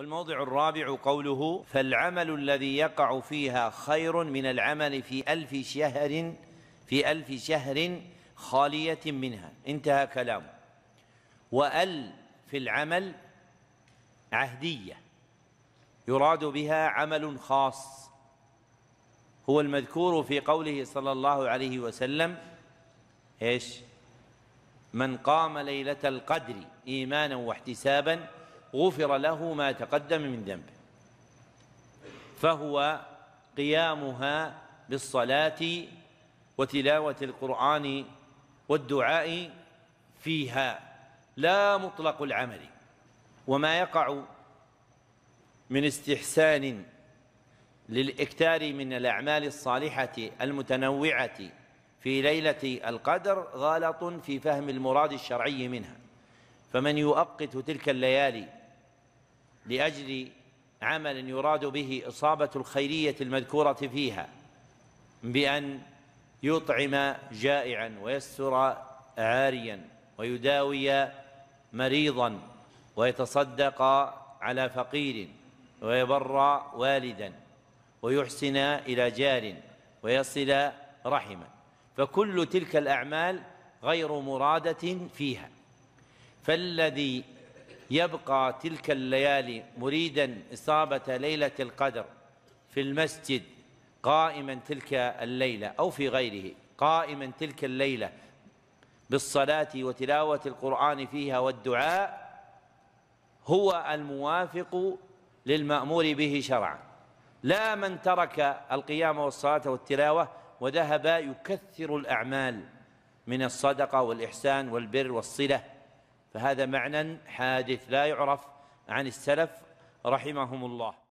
والموضع الرابع قوله فالعمل الذي يقع فيها خير من العمل في ألف شهر في ألف شهر خالية منها انتهى كلامه وأل في العمل عهدية يراد بها عمل خاص هو المذكور في قوله صلى الله عليه وسلم ايش من قام ليلة القدر إيمانا واحتسابا غفر له ما تقدم من ذنبه فهو قيامها بالصلاة وتلاوة القرآن والدعاء فيها لا مطلق العمل وما يقع من استحسان للاكتار من الأعمال الصالحة المتنوعة في ليلة القدر غلط في فهم المراد الشرعي منها فمن يؤقت تلك الليالي لأجل عمل يراد به إصابة الخيرية المذكورة فيها بأن يطعم جائعا ويستر عاريا ويداوي مريضا ويتصدق على فقير ويبر والدا ويحسن إلى جار ويصل رحما فكل تلك الأعمال غير مرادة فيها فالذي يبقى تلك الليالي مريدا إصابة ليلة القدر في المسجد قائما تلك الليلة أو في غيره قائما تلك الليلة بالصلاة وتلاوة القرآن فيها والدعاء هو الموافق للمأمور به شرعا لا من ترك القيام والصلاة والتلاوة وذهب يكثر الأعمال من الصدقة والإحسان والبر والصلة فهذا معنى حادث لا يعرف عن السلف رحمهم الله